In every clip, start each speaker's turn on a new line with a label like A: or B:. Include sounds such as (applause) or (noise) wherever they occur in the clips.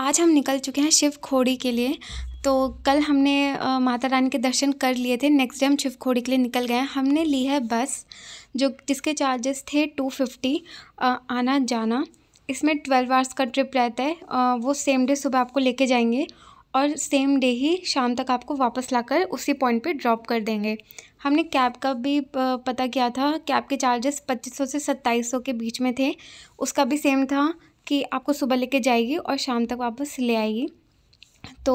A: आज हम निकल चुके हैं शिव खोड़ी के लिए तो कल हमने माता रानी के दर्शन कर लिए थे नेक्स्ट डे हम शिव खोड़ी के लिए निकल गए हमने ली है बस जो जिसके चार्जेस थे टू फिफ्टी आना जाना इसमें ट्वेल्व आवर्स का ट्रिप रहता है वो सेम डे सुबह आपको लेके जाएंगे और सेम डे ही शाम तक आपको वापस लाकर उसी पॉइंट पे ड्रॉप कर देंगे हमने कैब का भी पता किया था कैब के चार्जेस पच्चीस से सत्ताईस के बीच में थे उसका भी सेम था कि आपको सुबह लेके जाएगी और शाम तक वापस ले आएगी तो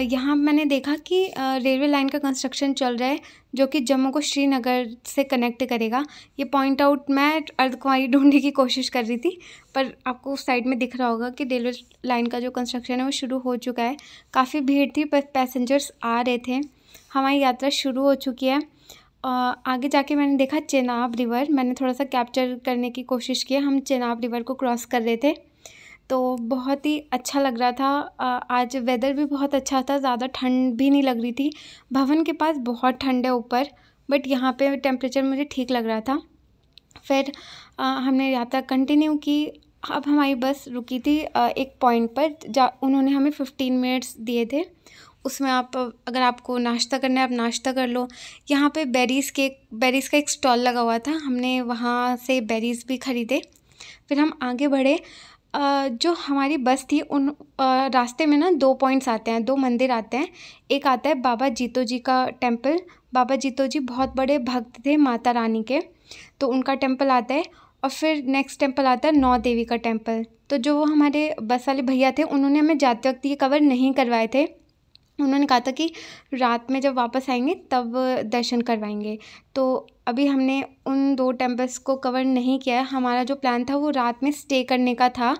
A: यहाँ मैंने देखा कि रेलवे लाइन का कंस्ट्रक्शन चल रहा है जो कि जम्मू को श्रीनगर से कनेक्ट करेगा ये पॉइंट आउट मैं अर्धकुआई ढूंढने की कोशिश कर रही थी पर आपको उस साइड में दिख रहा होगा कि रेलवे लाइन का जो कंस्ट्रक्शन है वो शुरू हो चुका है काफ़ी भीड़ थी पर पैसेंजर्स आ रहे थे हमारी यात्रा शुरू हो चुकी है आगे जाके मैंने देखा चेनाब रिवर मैंने थोड़ा सा कैप्चर करने की कोशिश की हम चेनाब रिवर को क्रॉस कर रहे थे तो बहुत ही अच्छा लग रहा था आज वेदर भी बहुत अच्छा था ज़्यादा ठंड भी नहीं लग रही थी भवन के पास बहुत ठंड है ऊपर बट यहाँ पे टेम्परेचर मुझे ठीक लग रहा था फिर हमने यात्रा कंटिन्यू की अब हमारी बस रुकी थी एक पॉइंट पर जा उन्होंने हमें फिफ्टीन मिनट्स दिए थे उसमें आप अगर आपको नाश्ता करना है आप नाश्ता कर लो यहाँ पे बेरीज़ के बेरीज़ का एक स्टॉल लगा हुआ था हमने वहाँ से बेरीज़ भी ख़रीदे फिर हम आगे बढ़े जो हमारी बस थी उन रास्ते में ना दो पॉइंट्स आते हैं दो मंदिर आते हैं एक आता है बाबा जीतो जी का टेम्पल बाबा जीतो जी बहुत बड़े भक्त थे माता रानी के तो उनका टेम्पल आता है और फिर नेक्स्ट टेम्पल आता है नौ देवी का टेम्पल तो जो हमारे बस वाले भैया थे उन्होंने हमें जाते वक्त ये कवर नहीं करवाए थे उन्होंने कहा था कि रात में जब वापस आएंगे तब दर्शन करवाएंगे तो अभी हमने उन दो टेम्पल्स को कवर नहीं किया हमारा जो प्लान था वो रात में स्टे करने का था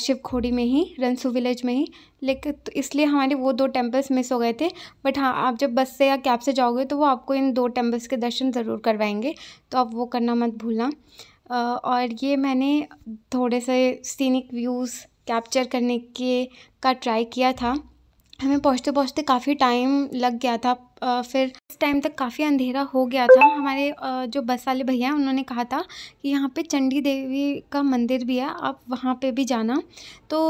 A: शिवखोड़ी में ही रनसू विलेज में ही लेकिन तो इसलिए हमारे वो दो टेम्पल्स मिस हो गए थे बट हाँ आप जब बस से या कैब से जाओगे तो वो आपको इन दो टेम्पल्स के दर्शन ज़रूर करवाएंगे तो आप वो करना मत भूलना और ये मैंने थोड़े से सीनिक व्यूज़ कैप्चर करने के का ट्राई किया था हमें पहुँचते पहुँचते काफ़ी टाइम लग गया था फिर इस टाइम तक काफ़ी अंधेरा हो गया था हमारे जो बस वाले भैया उन्होंने कहा था कि यहाँ पे चंडी देवी का मंदिर भी है आप वहाँ पे भी जाना तो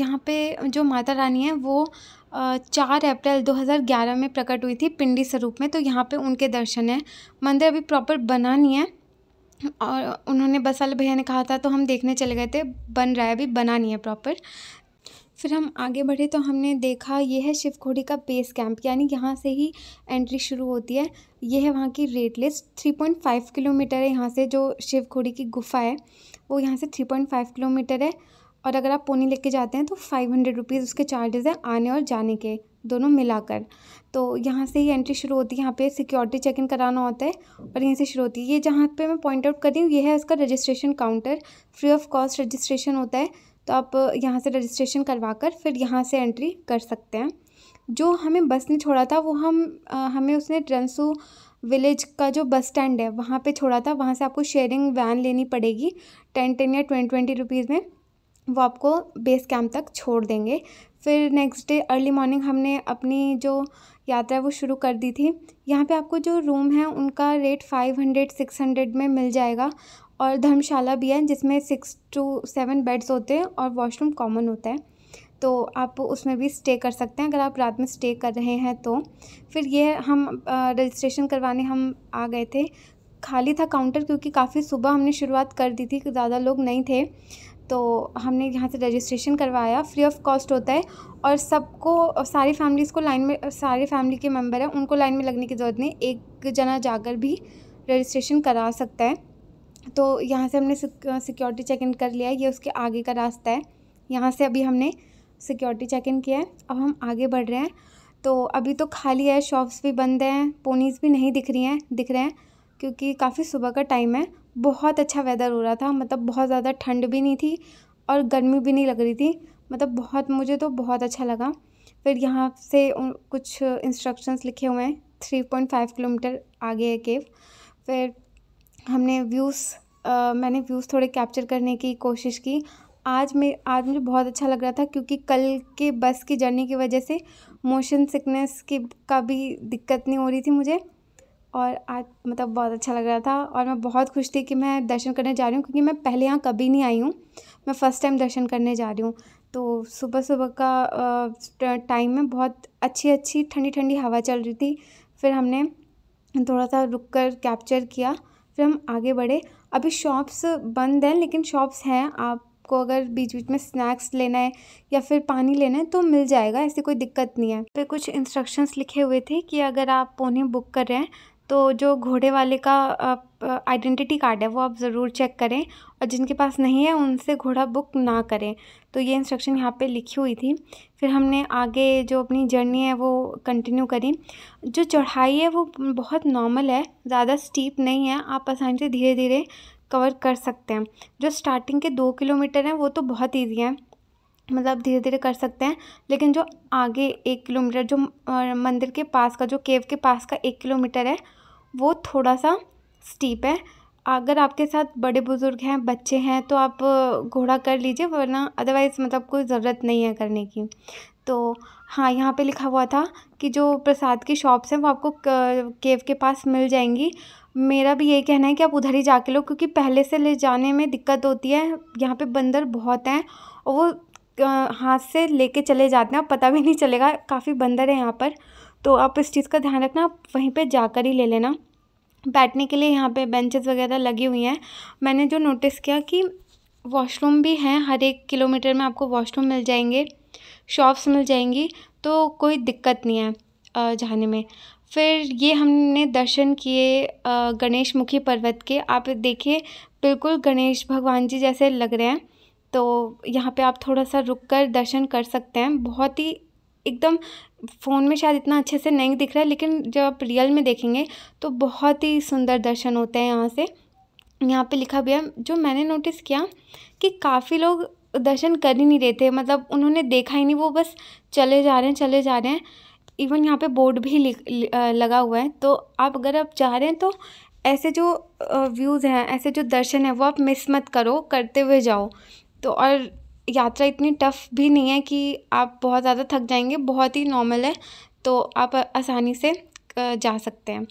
A: यहाँ पे जो माता रानी है वो चार अप्रैल 2011 में प्रकट हुई थी पिंडी स्वरूप में तो यहाँ पे उनके दर्शन हैं मंदिर अभी प्रॉपर बना नहीं है और उन्होंने बस वाले भैया ने कहा था तो हम देखने चले गए थे बन रहा है अभी बना नहीं है प्रॉपर फिर हम आगे बढ़े तो हमने देखा ये है शिवखोड़ी का बेस कैंप यानी यहाँ से ही एंट्री शुरू होती है ये है वहाँ की rate list three point five kilometre है यहाँ से जो शिवखोड़ी की गुफा है वो यहाँ से थ्री पॉइंट फाइव किलोमीटर है और अगर आप पोनी लेके जाते हैं तो फाइव हंड्रेड रुपीज़ उसके चार्जेस हैं आने और जाने के दोनों मिलाकर तो यहाँ से ही एंट्री शुरू होती है यहाँ पे सिक्योरिटी चेक इन कराना होता है और यहीं से शुरू होती है ये जहाँ पे मैं पॉइंट आउट कर रही हूँ ये है इसका registration counter free of cost registration होता है तो आप यहाँ से रजिस्ट्रेशन करवा कर फिर यहाँ से एंट्री कर सकते हैं जो हमें बस ने छोड़ा था वो हम आ, हमें उसने ट्रंसू विलेज का जो बस स्टैंड है वहाँ पे छोड़ा था वहाँ से आपको शेयरिंग वैन लेनी पड़ेगी टेन टेन या ट्वेंटी ट्वेंटी रुपीज़ में वो आपको बेस कैंप तक छोड़ देंगे फिर नेक्स्ट डे अर्ली मॉर्निंग हमने अपनी जो यात्रा वो शुरू कर दी थी यहाँ पे आपको जो रूम है उनका rate five hundred six hundred में मिल जाएगा और धर्मशाला भी है जिसमें सिक्स टू सेवन बेड्स होते हैं और वॉशरूम कॉमन होता है तो आप उसमें भी स्टे कर सकते हैं अगर आप रात में स्टे कर रहे हैं तो फिर ये हम रजिस्ट्रेशन करवाने हम आ गए थे खाली था काउंटर क्योंकि काफ़ी सुबह हमने शुरुआत कर दी थी ज़्यादा लोग नहीं थे तो हमने यहाँ से रजिस्ट्रेशन करवाया फ्री ऑफ कॉस्ट होता है और सबको सारी फैमिलीज़ को लाइन में सारे फैमिली के मेम्बर हैं उनको लाइन में लगने की ज़रूरत नहीं एक जना जाकर भी रजिस्ट्रेशन करा सकता है तो यहाँ से हमने सिक्योरिटी चेक इन कर लिया है ये उसके आगे का रास्ता है यहाँ से अभी हमने सिक्योरिटी चेक इन किया है अब हम आगे बढ़ रहे हैं तो अभी तो खाली है शॉप्स भी बंद हैं पोनीज़ भी नहीं दिख रही हैं दिख रहे हैं क्योंकि काफ़ी सुबह का टाइम है बहुत अच्छा वेदर हो रहा था मतलब बहुत ज़्यादा ठंड भी नहीं थी और गर्मी भी नहीं लग रही थी मतलब बहुत मुझे तो बहुत अच्छा लगा फिर यहाँ से कुछ इंस्ट्रक्शंस लिखे हुए हैं थ्री पॉइंट फाइव किलोमीटर आगे है केव फिर हमने व्यूज़ मैंने व्यूज़ थोड़े कैप्चर करने की कोशिश की आज मैं आज मुझे बहुत अच्छा लग रहा था क्योंकि कल के बस की जर्नी की वजह से मोशन सिकनेस की का भी दिक्कत नहीं हो रही थी मुझे और आज मतलब बहुत अच्छा लग रहा था और मैं बहुत खुश थी कि मैं दर्शन करने जा रही हूँ क्योंकि मैं पहले यहाँ कभी नहीं आई हूँ मैं फ़र्स्ट टाइम दर्शन करने जा रही हूँ तो सुबह सुबह का टाइम में बहुत अच्छी अच्छी ठंडी ठंडी हवा चल रही थी फिर हमने थोड़ा सा रुक कर कैप्चर किया फिर हम आगे बढ़े अभी शॉप्स बंद हैं लेकिन शॉप्स हैं आपको अगर बीच बीच में स्नैक्स लेना है या फिर पानी लेना है तो मिल जाएगा ऐसी कोई दिक्कत नहीं है फिर कुछ इंस्ट्रक्शंस लिखे हुए थे कि अगर आप उन्हें बुक कर रहे हैं तो जो घोड़े वाले का आइडेंटिटी कार्ड है वो आप ज़रूर चेक करें और जिनके पास नहीं है उनसे घोड़ा बुक ना करें तो ये इंस्ट्रक्शन यहाँ पे लिखी हुई थी फिर हमने आगे जो अपनी जर्नी है वो कंटिन्यू करी जो चढ़ाई है वो बहुत नॉर्मल है ज़्यादा स्टीप नहीं है आप आसानी से धीरे धीरे कवर कर सकते हैं जो स्टार्टिंग के दो किलोमीटर हैं वो तो बहुत ईजी हैं मतलब धीरे धीरे कर सकते हैं लेकिन जो आगे एक किलोमीटर जो मंदिर के पास का जो केव के पास का एक किलोमीटर है वो थोड़ा सा स्टीप है अगर आपके साथ बड़े बुज़ुर्ग हैं बच्चे हैं तो आप घोड़ा कर लीजिए वरना अदरवाइज़ मतलब कोई ज़रूरत नहीं है करने की तो हाँ यहाँ पे लिखा हुआ था कि जो प्रसाद की शॉप्स हैं वो आपको केव के पास मिल जाएंगी मेरा भी यही कहना है कि आप उधर ही जा के लो क्योंकि पहले से ले जाने में दिक्कत होती है यहाँ पे बंदर बहुत हैं और वो हाथ से लेके चले जाते हैं आप पता भी नहीं चलेगा काफ़ी बंदर है यहाँ पर तो आप इस चीज़ का ध्यान रखना आप वहीं पे जाकर ही ले लेना बैठने के लिए यहाँ पे बेंचेस वगैरह लगी हुई हैं मैंने जो नोटिस किया कि वॉशरूम भी हैं हर एक किलोमीटर में आपको वॉशरूम मिल जाएंगे शॉप्स मिल जाएंगी तो कोई दिक्कत नहीं है जाने में फिर ये हमने दर्शन किए गणेश मुखी पर्वत के आप देखिए बिल्कुल गणेश भगवान जी जैसे लग रहे हैं तो यहाँ पे आप थोड़ा सा रुक कर दर्शन कर सकते हैं बहुत ही एकदम फ़ोन में शायद इतना अच्छे से नहीं दिख रहा है लेकिन जब आप रियल में देखेंगे तो बहुत ही सुंदर दर्शन होते हैं यहाँ से यहाँ पे लिखा भी है जो मैंने नोटिस किया कि काफ़ी लोग दर्शन कर ही नहीं रहे थे मतलब उन्होंने देखा ही नहीं वो बस चले जा रहे हैं चले जा रहे हैं इवन यहाँ पे बोर्ड भी लगा हुआ है तो आप अगर आप जा रहे हैं तो ऐसे जो व्यूज़ हैं ऐसे जो दर्शन है वो आप मिस मत करो करते हुए जाओ तो और यात्रा इतनी टफ़ भी नहीं है कि आप बहुत ज़्यादा थक जाएंगे बहुत ही नॉर्मल है तो आप आसानी से जा सकते हैं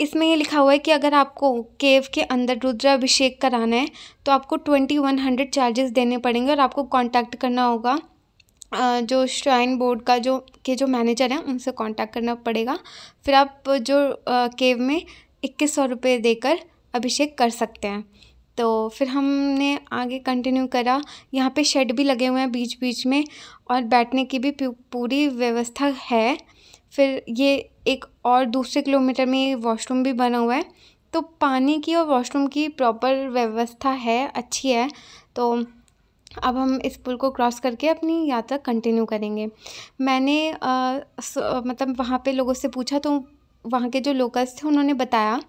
A: इसमें ये लिखा हुआ है कि अगर आपको केव के अंदर रुद्राभिषेक कराना है तो आपको ट्वेंटी वन हंड्रेड चार्जेस देने पड़ेंगे और आपको कांटेक्ट करना होगा जो श्राइन बोर्ड का जो के जो मैनेजर हैं उनसे कांटेक्ट करना पड़ेगा फिर आप जो केव में इक्कीस सौ रुपये देकर अभिषेक कर सकते हैं तो फिर हमने आगे कंटिन्यू करा यहाँ पे शेड भी लगे हुए हैं बीच बीच में और बैठने की भी पूरी व्यवस्था है फिर ये एक और दूसरे किलोमीटर में वॉशरूम भी बना हुआ है तो पानी की और वॉशरूम की प्रॉपर व्यवस्था है अच्छी है तो अब हम इस पुल को क्रॉस करके अपनी यात्रा कंटिन्यू करेंगे मैंने आ, स, मतलब वहाँ पे लोगों से पूछा तो वहाँ के जो लोकल्स थे उन्होंने बताया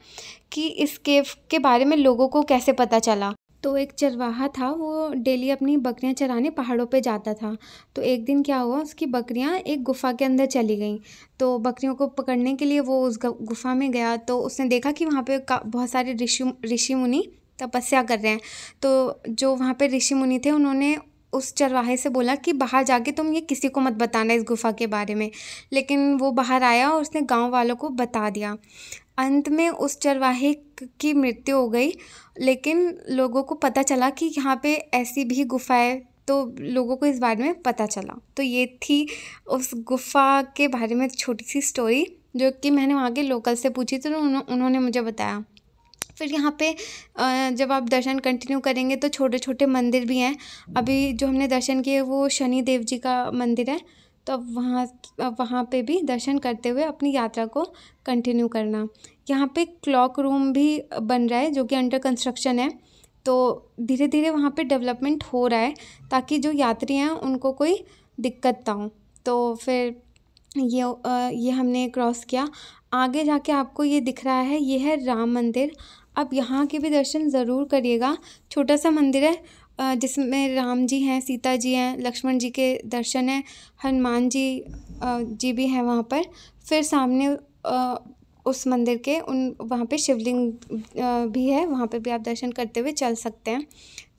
A: कि इस केव के बारे में लोगों को कैसे पता चला तो एक चरवाहा था वो डेली अपनी बकरियाँ चराने पहाड़ों पे जाता था तो एक दिन क्या हुआ उसकी बकरियाँ एक गुफ़ा के अंदर चली गईं तो बकरियों को पकड़ने के लिए वो उस गुफ़ा में गया तो उसने देखा कि वहाँ पे बहुत सारे ऋषि ऋषि मुनि तपस्या कर रहे हैं तो जो वहाँ पे ऋषि मुनि थे उन्होंने उस चरवाहे से बोला कि बाहर जाके तुम ये किसी को मत बताना इस गुफ़ा के बारे में लेकिन वो बाहर आया और उसने गांव वालों को बता दिया अंत में उस चरवाहे की मृत्यु हो गई लेकिन लोगों को पता चला कि यहाँ पे ऐसी भी गुफाएं तो लोगों को इस बारे में पता चला तो ये थी उस गुफ़ा के बारे में छोटी सी स्टोरी जो कि मैंने वहाँ के लोकल से पूछी तो उन्होंने मुझे बताया फिर यहाँ पे जब आप दर्शन कंटिन्यू करेंगे तो छोटे छोटे मंदिर भी हैं अभी जो हमने दर्शन किए वो शनि देव जी का मंदिर है तो अब वहाँ वहाँ पे भी दर्शन करते हुए अपनी यात्रा को कंटिन्यू करना यहाँ पे क्लॉक रूम भी बन रहा है जो कि अंडर कंस्ट्रक्शन है तो धीरे धीरे वहाँ पे डेवलपमेंट हो रहा है ताकि जो यात्री हैं उनको कोई दिक्कत ना हो तो फिर ये ये हमने क्रॉस किया आगे जाके आपको ये दिख रहा है ये है राम मंदिर आप यहाँ के भी दर्शन ज़रूर करिएगा छोटा सा मंदिर है जिसमें राम जी हैं सीता जी हैं लक्ष्मण जी के दर्शन हैं हनुमान जी जी भी हैं वहाँ पर फिर सामने उस मंदिर के उन वहाँ पे शिवलिंग भी है वहाँ पे भी आप दर्शन करते हुए चल सकते हैं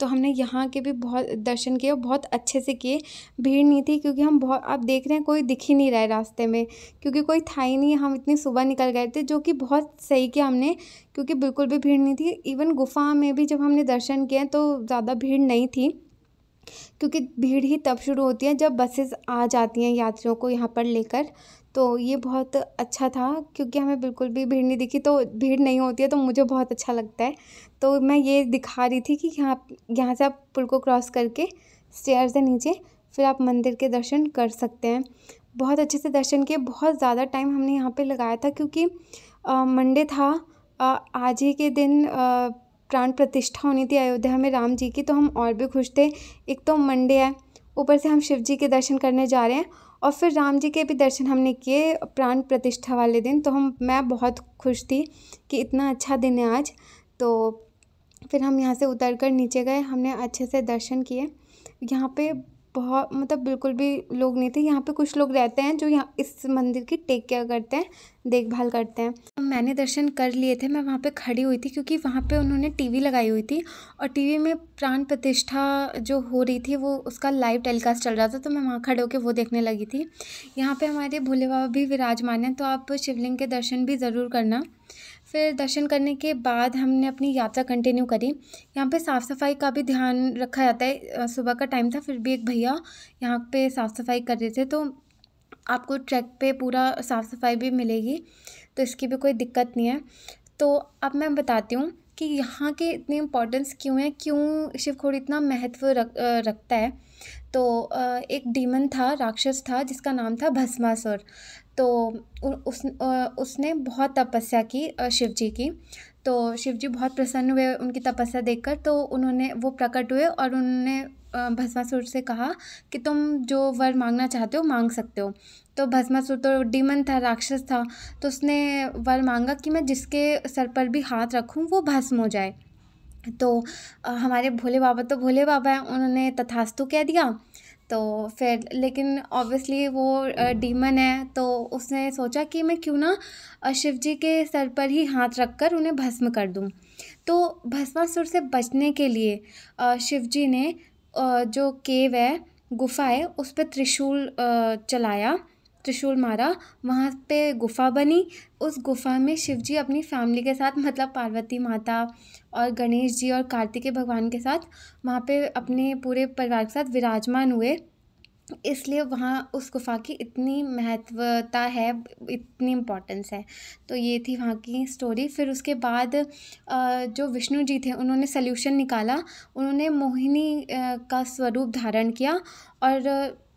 A: तो हमने यहाँ के भी बहुत दर्शन किए और बहुत अच्छे से किए भीड़ नहीं थी क्योंकि हम बहुत आप देख रहे हैं कोई दिख ही नहीं रहा है रास्ते में क्योंकि कोई था ही नहीं हम इतनी सुबह निकल गए थे जो कि बहुत सही किया हमने क्योंकि बिल्कुल भी भीड़ नहीं थी इवन गुफा में भी जब हमने दर्शन किए तो ज़्यादा भीड़ नहीं थी क्योंकि भीड़ ही तब शुरू होती है जब बसेस आ जाती हैं यात्रियों को यहाँ पर लेकर तो ये बहुत अच्छा था क्योंकि हमें बिल्कुल भी भीड़ नहीं दिखी तो भीड़ नहीं होती है तो मुझे बहुत अच्छा लगता है तो मैं ये दिखा रही थी कि यहाँ यहाँ से आप पुल को क्रॉस करके स्टेयर से नीचे फिर आप मंदिर के दर्शन कर सकते हैं बहुत अच्छे से दर्शन किए बहुत ज़्यादा टाइम हमने यहाँ पर लगाया था क्योंकि मंडे था आ, आज ही के दिन प्राण प्रतिष्ठा होनी थी अयोध्या में राम जी की तो हम और भी खुश थे एक तो मंडे है ऊपर से हम शिव जी के दर्शन करने जा रहे हैं और फिर राम जी के भी दर्शन हमने किए प्राण प्रतिष्ठा वाले दिन तो हम मैं बहुत खुश थी कि इतना अच्छा दिन है आज तो फिर हम यहाँ से उतर कर नीचे गए हमने अच्छे से दर्शन किए यहाँ पे बहुत मतलब बिल्कुल भी लोग नहीं थे यहाँ पे कुछ लोग रहते हैं जो यहाँ इस मंदिर की टेक केयर करते हैं देखभाल करते हैं तो मैंने दर्शन कर लिए थे मैं वहाँ पे खड़ी हुई थी क्योंकि वहाँ पे उन्होंने टीवी लगाई हुई थी और टीवी में प्राण प्रतिष्ठा जो हो रही थी वो उसका लाइव टेलीकास्ट चल रहा था तो मैं वहाँ खड़े होकर वो देखने लगी थी यहाँ पर हमारे भोले बाबा भी विराजमान हैं तो आप शिवलिंग के दर्शन भी ज़रूर करना फिर दर्शन करने के बाद हमने अपनी यात्रा कंटिन्यू करी यहाँ पे साफ़ सफाई का भी ध्यान रखा जाता है सुबह का टाइम था फिर भी एक भैया यहाँ पे साफ़ सफाई कर रहे थे तो आपको ट्रैक पे पूरा साफ़ सफाई भी मिलेगी तो इसकी भी कोई दिक्कत नहीं है तो अब मैं बताती हूँ कि यहाँ के इतनी इम्पोर्टेंस क्यों है क्यों शिवखोड़ी इतना महत्व रख रखता है तो एक डीमन था राक्षस था जिसका नाम था भस्मासुर तो उस उसने बहुत तपस्या की शिव जी की तो शिव जी बहुत प्रसन्न हुए उनकी तपस्या देखकर तो उन्होंने वो प्रकट हुए और उन्होंने भस्मासुर से कहा कि तुम जो वर मांगना चाहते हो मांग सकते हो तो भस्मासुर तो डीमन था राक्षस था तो उसने वर मांगा कि मैं जिसके सर पर भी हाथ रखूं वो भस्म हो जाए तो हमारे भोले बाबा तो भोले बाबा हैं उन्होंने तथास्तु कह दिया तो फिर लेकिन ऑब्वियसली वो डीमन है तो उसने सोचा कि मैं क्यों ना शिव जी के सर पर ही हाथ रख कर उन्हें भस्म कर दूँ तो भस्मासुर से बचने के लिए शिव जी ने जो केव है गुफा है उस पर त्रिशूल चलाया त्रिशूल मारा वहाँ पे गुफ़ा बनी उस गुफ़ा में शिव जी अपनी फैमिली के साथ मतलब पार्वती माता और गणेश जी और कार्तिकेय भगवान के साथ वहाँ पे अपने पूरे परिवार के साथ विराजमान हुए इसलिए वहाँ उस गुफ़ा की इतनी महत्वता है इतनी इम्पोर्टेंस है तो ये थी वहाँ की स्टोरी फिर उसके बाद जो विष्णु जी थे उन्होंने सल्यूशन निकाला उन्होंने मोहिनी का स्वरूप धारण किया और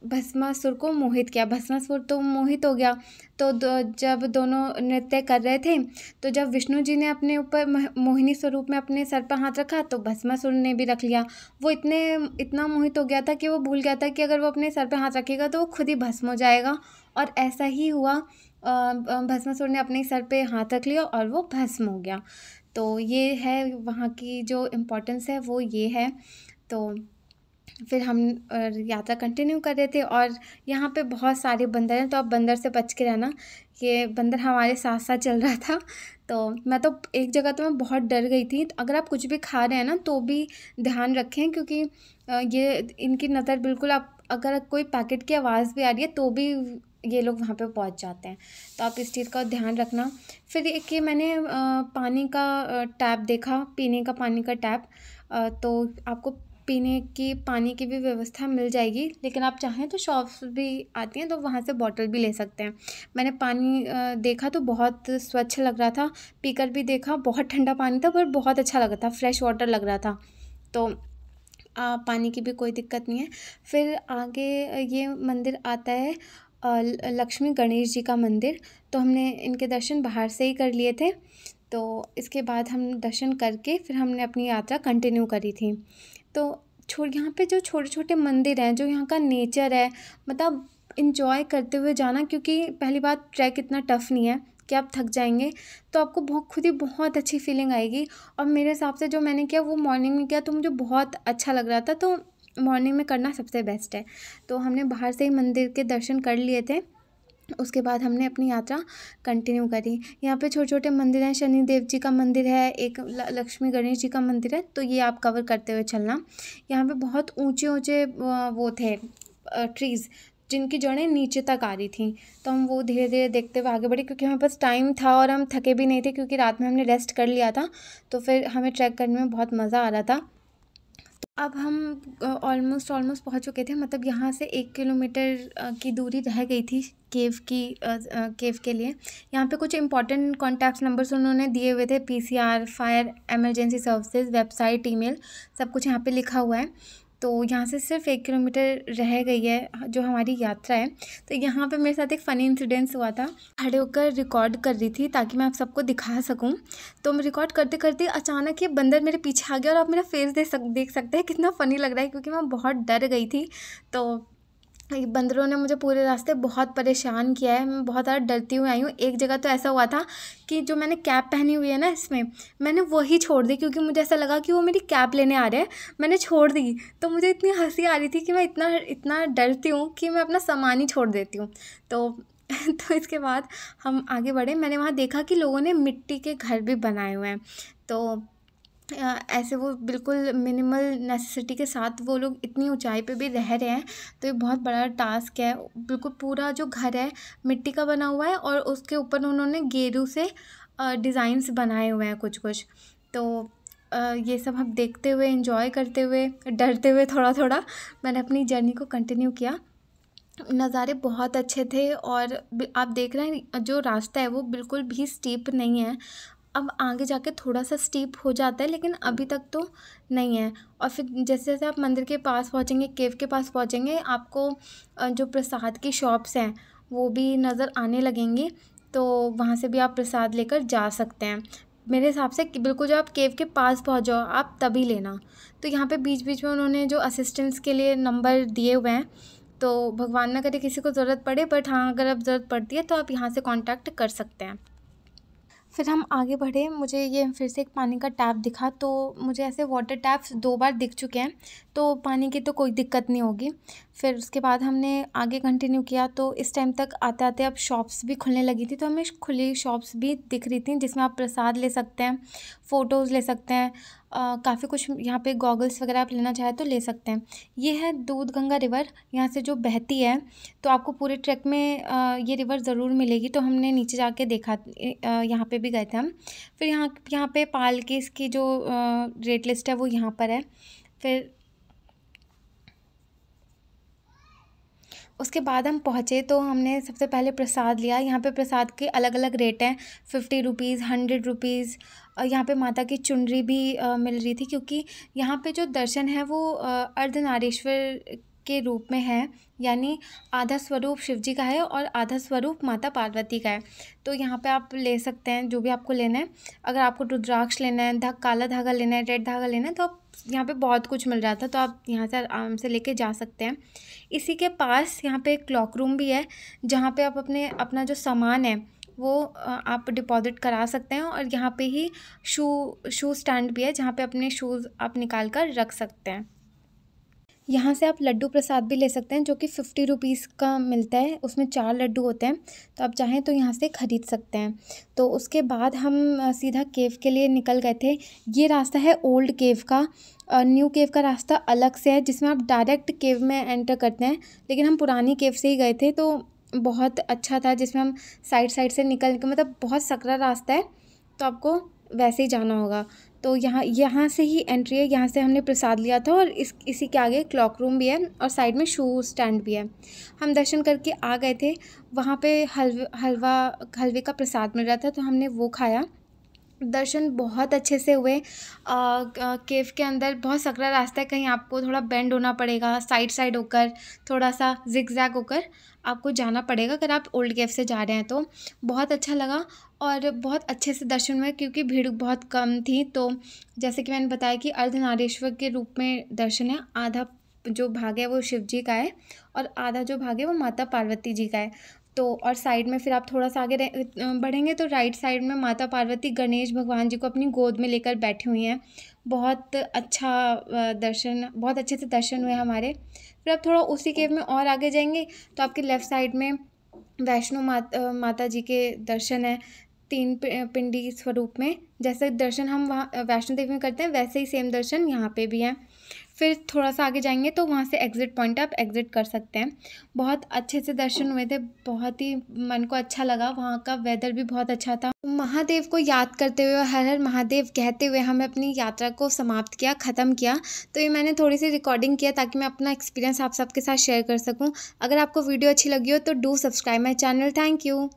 A: भस्मासुर को मोहित किया भस्मासुर तो मोहित हो गया तो दो, जब दोनों नृत्य कर रहे थे तो जब विष्णु जी ने अपने ऊपर मोहिनी स्वरूप में अपने सर पर हाथ रखा तो भस्मासुर ने भी रख लिया वो इतने इतना मोहित हो गया था कि वो भूल गया था कि अगर वो अपने सर पर हाथ रखेगा तो वो खुद ही भस्म हो जाएगा और ऐसा ही हुआ भस्मासुर ने अपने सर पर हाथ रख लिया और वो भस्म हो गया तो ये है वहाँ की जो इम्पोर्टेंस है वो ये है तो फिर हम यात्रा कंटिन्यू कर रहे थे और यहाँ पे बहुत सारे बंदर हैं तो आप बंदर से बच के रहना ये बंदर हमारे साथ साथ चल रहा था तो मैं तो एक जगह तो मैं बहुत डर गई थी तो अगर आप कुछ भी खा रहे हैं ना तो भी ध्यान रखें क्योंकि ये इनकी नज़र बिल्कुल आप अगर कोई पैकेट की आवाज़ भी आ रही है तो भी ये लोग वहाँ पे पहुँच जाते हैं तो आप इस चीज़ का ध्यान रखना फिर एक ये मैंने पानी का टैप देखा पीने का पानी का टैप तो आपको पीने की पानी की भी व्यवस्था मिल जाएगी लेकिन आप चाहें तो शॉप्स भी आती हैं तो वहाँ से बॉटल भी ले सकते हैं मैंने पानी देखा तो बहुत स्वच्छ लग रहा था पीकर भी देखा बहुत ठंडा पानी था पर बहुत अच्छा लग रहा था फ्रेश वाटर लग रहा था तो आ, पानी की भी कोई दिक्कत नहीं है फिर आगे ये मंदिर आता है लक्ष्मी गणेश जी का मंदिर तो हमने इनके दर्शन बाहर से ही कर लिए थे तो इसके बाद हम दर्शन करके फिर हमने अपनी यात्रा कंटिन्यू करी थी तो छो यहाँ पे जो छोटे छोटे मंदिर हैं जो यहाँ का नेचर है मतलब इन्जॉय करते हुए जाना क्योंकि पहली बात ट्रैक इतना टफ़ नहीं है कि आप थक जाएंगे तो आपको बहुत खुद ही बहुत अच्छी फीलिंग आएगी और मेरे हिसाब से जो मैंने किया वो मॉर्निंग में किया तो मुझे बहुत अच्छा लग रहा था तो मॉर्निंग में करना सबसे बेस्ट है तो हमने बाहर से ही मंदिर के दर्शन कर लिए थे उसके बाद हमने अपनी यात्रा कंटिन्यू करी यहाँ पे छोटे छोटे मंदिर हैं शनि देव जी का मंदिर है एक लक्ष्मी गणेश जी का मंदिर है तो ये आप कवर करते हुए चलना यहाँ पे बहुत ऊंचे ऊंचे वो थे ट्रीज़ जिनकी जड़ें नीचे तक आ रही थी तो हम वो धीरे धीरे देखते हुए आगे बढ़े क्योंकि हमारे पास टाइम था और हम थके भी नहीं थे क्योंकि रात में हमने रेस्ट कर लिया था तो फिर हमें ट्रैक करने में बहुत मज़ा आ रहा था अब हम ऑलमोस्ट ऑलमोस्ट पहुंच चुके थे मतलब यहाँ से एक किलोमीटर की दूरी रह गई थी केव की केव के लिए यहाँ पे कुछ इंपॉर्टेंट कॉन्टैक्ट नंबर्स उन्होंने दिए हुए थे PCR fire emergency services website email सब कुछ यहाँ पे लिखा हुआ है तो यहाँ से सिर्फ एक किलोमीटर रह गई है जो हमारी यात्रा है तो यहाँ पे मेरे साथ एक फ़नी इंसिडेंस हुआ था खड़े होकर रिकॉर्ड कर रही थी ताकि मैं आप सबको दिखा सकूँ तो मैं रिकॉर्ड करते करते अचानक ये बंदर मेरे पीछे आ गया और आप मेरा फेस देख सक देख सकते हैं कितना फ़नी लग रहा है क्योंकि मैं बहुत डर गई थी तो बंदरों ने मुझे पूरे रास्ते बहुत परेशान किया है मैं बहुत ज़्यादा डरती हुई आई हूँ एक जगह तो ऐसा हुआ था कि जो मैंने कैब पहनी हुई है ना इसमें मैंने वही छोड़ दी क्योंकि मुझे ऐसा लगा कि वो मेरी कैब लेने आ रहे हैं मैंने छोड़ दी तो मुझे इतनी हंसी आ रही थी कि मैं इतना इतना डरती हूँ कि मैं अपना सामान ही छोड़ देती हूँ तो (laughs) तो इसके बाद हम आगे बढ़े मैंने वहाँ देखा कि लोगों ने मिट्टी के घर भी बनाए हुए हैं तो ऐसे वो बिल्कुल मिनिमल नेसेसिटी के साथ वो लोग इतनी ऊंचाई पे भी रह रहे हैं तो ये बहुत बड़ा टास्क है बिल्कुल पूरा जो घर है मिट्टी का बना हुआ है और उसके ऊपर उन्होंने गेरू से डिज़ाइंस बनाए हुए हैं कुछ कुछ तो ये सब हम देखते हुए इन्जॉय करते हुए डरते हुए थोड़ा थोड़ा मैंने अपनी जर्नी को कंटिन्यू किया नज़ारे बहुत अच्छे थे और आप देख रहे हैं जो रास्ता है वो बिल्कुल भी स्टीप नहीं है अब आगे जाके थोड़ा सा स्टीप हो जाता है लेकिन अभी तक तो नहीं है और फिर जैसे जैसे आप मंदिर के पास पहुँचेंगे केव के पास पहुँचेंगे आपको जो प्रसाद की शॉप्स हैं वो भी नज़र आने लगेंगी तो वहाँ से भी आप प्रसाद लेकर जा सकते हैं मेरे हिसाब से बिल्कुल जो आप केव के पास पहुँच जाओ आप तभी लेना तो यहाँ पे बीच बीच में उन्होंने जो असिस्टेंस के लिए नंबर दिए हुए हैं तो भगवान ना करे किसी को ज़रूरत पड़े बट हाँ अगर अब ज़रूरत पड़ती है तो आप यहाँ से कांटेक्ट कर सकते हैं फिर हम आगे बढ़े मुझे ये फिर से एक पानी का टैप दिखा तो मुझे ऐसे वाटर टैप्स दो बार दिख चुके हैं तो पानी की तो कोई दिक्कत नहीं होगी फिर उसके बाद हमने आगे कंटिन्यू किया तो इस टाइम तक आते आते अब शॉप्स भी खुलने लगी थी तो हमें खुली शॉप्स भी दिख रही थी जिसमें आप प्रसाद ले सकते हैं फ़ोटोज़ ले सकते हैं काफ़ी कुछ यहाँ पे गॉगल्स वगैरह आप लेना चाहें तो ले सकते हैं ये है दूध गंगा रिवर यहाँ से जो बहती है तो आपको पूरे ट्रैक में आ, ये रिवर ज़रूर मिलेगी तो हमने नीचे जाके देखा यहाँ पे भी गए थे हम फिर यहाँ यहाँ पे पाल की जो आ, रेट लिस्ट है वो यहाँ पर है फिर उसके बाद हम पहुँचे तो हमने सबसे पहले प्रसाद लिया यहाँ पे प्रसाद के अलग अलग रेट हैं फिफ्टी रुपीज़ हंड्रेड रुपीज़ और यहाँ पे माता की चुनरी भी आ, मिल रही थी क्योंकि यहाँ पे जो दर्शन है वो अर्धनारेश्वर के रूप में है यानी आधा स्वरूप शिव जी का है और आधा स्वरूप माता पार्वती का है तो यहाँ पे आप ले सकते हैं जो भी आपको लेना है अगर आपको रुद्राक्ष लेना है धा काला धागा लेना है रेड धागा लेना है तो आप यहाँ पे बहुत कुछ मिल रहा था तो आप यहाँ से आराम से लेके जा सकते हैं इसी के पास यहाँ पे एक क्लॉक रूम भी है जहाँ पे आप अपने अपना जो सामान है वो आप डिपॉज़िट करा सकते हैं और यहाँ पे ही शू शू स्टैंड भी है जहाँ पे अपने शूज़ आप निकाल कर रख सकते हैं यहाँ से आप लड्डू प्रसाद भी ले सकते हैं जो कि फ़िफ्टी रुपीज़ का मिलता है उसमें चार लड्डू होते हैं तो आप चाहें तो यहाँ से ख़रीद सकते हैं तो उसके बाद हम सीधा केव के लिए निकल गए थे ये रास्ता है ओल्ड केव का न्यू केव का रास्ता अलग से है जिसमें आप डायरेक्ट केव में एंटर करते हैं लेकिन हम पुरानी केव से ही गए थे तो बहुत अच्छा था जिसमें हम साइड साइड से निकल के मतलब बहुत सकरा रास्ता है तो आपको वैसे ही जाना होगा तो यहाँ यहाँ से ही एंट्री है यहाँ से हमने प्रसाद लिया था और इस इसी के आगे क्लॉक रूम भी है और साइड में शू स्टैंड भी है हम दर्शन करके आ गए थे वहाँ पे हलवा हलवा हलवे का प्रसाद मिल रहा था तो हमने वो खाया दर्शन बहुत अच्छे से हुए केव के अंदर बहुत सकरा रास्ता है कहीं आपको थोड़ा बेंड होना पड़ेगा साइड साइड होकर थोड़ा सा जिग जैग होकर आपको जाना पड़ेगा अगर आप ओल्ड केव से जा रहे हैं तो बहुत अच्छा लगा और बहुत अच्छे से दर्शन हुए क्योंकि भीड़ बहुत कम थी तो जैसे कि मैंने बताया कि अर्धनारेश्वर के रूप में दर्शन है आधा जो भाग है वो शिव जी का है और आधा जो भाग है वो माता पार्वती जी का है तो और साइड में फिर आप थोड़ा सा आगे बढ़ेंगे तो राइट साइड में माता पार्वती गणेश भगवान जी को अपनी गोद में लेकर बैठी हुई हैं बहुत अच्छा दर्शन बहुत अच्छे से दर्शन हुए हमारे फिर आप थोड़ा उसी केव में और आगे जाएंगे तो आपके लेफ़्ट साइड में वैष्णो माता माता जी के दर्शन हैं तीन पिंडी स्वरूप में जैसे दर्शन हम वहाँ वैष्णो देवी में करते हैं वैसे ही सेम दर्शन यहाँ पे भी हैं फिर थोड़ा सा आगे जाएंगे तो वहाँ से एग्ज़िट पॉइंट आप एग्ज़िट कर सकते हैं बहुत अच्छे से दर्शन हुए थे बहुत ही मन को अच्छा लगा वहाँ का वेदर भी बहुत अच्छा था महादेव को याद करते हुए हर हर महादेव कहते हुए हमें अपनी यात्रा को समाप्त किया ख़त्म किया तो ये मैंने थोड़ी सी रिकॉर्डिंग किया ताकि मैं अपना एक्सपीरियंस आप सबके साथ शेयर कर सकूँ अगर आपको वीडियो अच्छी लगी हो तो do subscribe my channel thank you